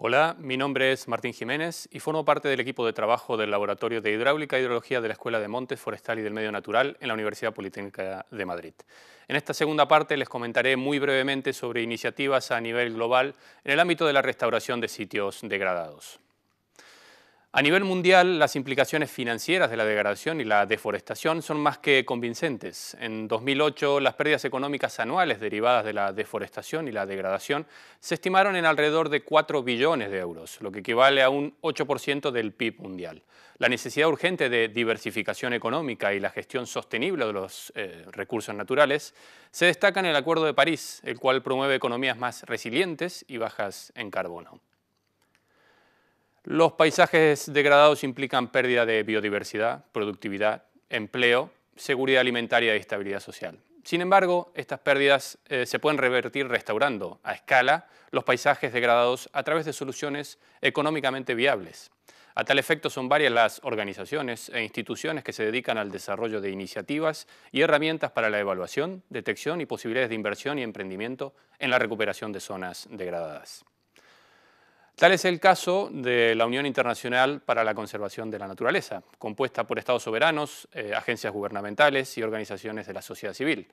Hola, mi nombre es Martín Jiménez y formo parte del equipo de trabajo del Laboratorio de Hidráulica e Hidrología de la Escuela de Montes Forestal y del Medio Natural en la Universidad Politécnica de Madrid. En esta segunda parte les comentaré muy brevemente sobre iniciativas a nivel global en el ámbito de la restauración de sitios degradados. A nivel mundial, las implicaciones financieras de la degradación y la deforestación son más que convincentes. En 2008, las pérdidas económicas anuales derivadas de la deforestación y la degradación se estimaron en alrededor de 4 billones de euros, lo que equivale a un 8% del PIB mundial. La necesidad urgente de diversificación económica y la gestión sostenible de los eh, recursos naturales se destaca en el Acuerdo de París, el cual promueve economías más resilientes y bajas en carbono. Los paisajes degradados implican pérdida de biodiversidad, productividad, empleo, seguridad alimentaria y estabilidad social. Sin embargo, estas pérdidas eh, se pueden revertir restaurando a escala los paisajes degradados a través de soluciones económicamente viables. A tal efecto son varias las organizaciones e instituciones que se dedican al desarrollo de iniciativas y herramientas para la evaluación, detección y posibilidades de inversión y emprendimiento en la recuperación de zonas degradadas. Tal es el caso de la Unión Internacional para la Conservación de la Naturaleza, compuesta por estados soberanos, eh, agencias gubernamentales y organizaciones de la sociedad civil.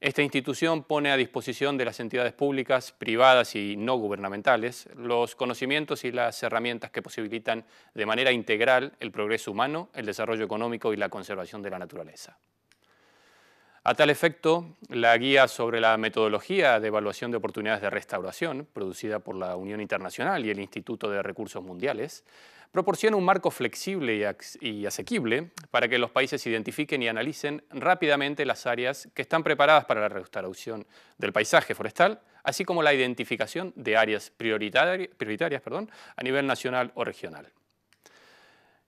Esta institución pone a disposición de las entidades públicas, privadas y no gubernamentales los conocimientos y las herramientas que posibilitan de manera integral el progreso humano, el desarrollo económico y la conservación de la naturaleza. A tal efecto, la guía sobre la metodología de evaluación de oportunidades de restauración, producida por la Unión Internacional y el Instituto de Recursos Mundiales, proporciona un marco flexible y asequible para que los países identifiquen y analicen rápidamente las áreas que están preparadas para la restauración del paisaje forestal, así como la identificación de áreas prioritarias a nivel nacional o regional.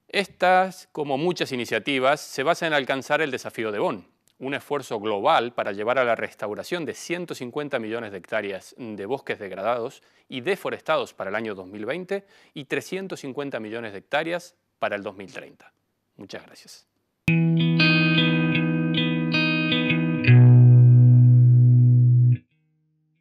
Estas, como muchas iniciativas, se basan en alcanzar el desafío de Bonn, un esfuerzo global para llevar a la restauración de 150 millones de hectáreas de bosques degradados y deforestados para el año 2020 y 350 millones de hectáreas para el 2030. Muchas gracias.